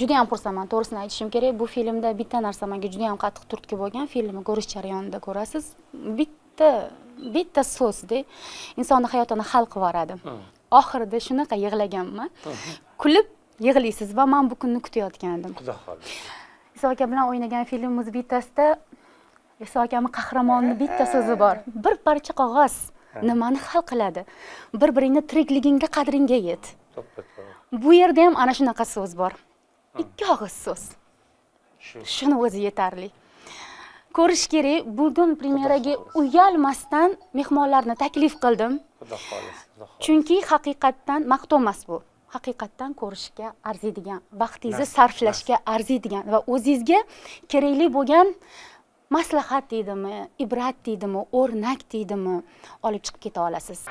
judayam xursandman to'g'risini aytishim kerak bu filmda bitta narsa menga judayam qattiq turtki bo'lgan filmni ko'rish jarayonida ko'rasiz bitta bitta so'zda insonni hayotini hal qilib yuboradi oxirida shunaqa yig'laganman kulib yig'laysiz va man bu kunni kutayotgan edim xudo xohlasa iso aka bilan o'ynagan filmimiz bittasida iso akami qahramonni bitta so'zi bor bir parcha qog'oz nimani hal qiladi bir biringni tirikligingga qadringga yet bu yerda ham ana shunaqa so'z bor ikki og'iz so'z shuni o'zi yetarli ko'rish kerak bugun premyeraga uyalmasdan mehmonlarni taklif qildim xudo xohlasa chunki haqiqatdan emas bu haqiqatdan ko'rishga arziydigan vaqtingizni sarflashga arziydigan va o'zingizga kerakli bo'lgan maslahat deydimi ibrat deydimi o'rnak deydimi olib chiqib keta olasiz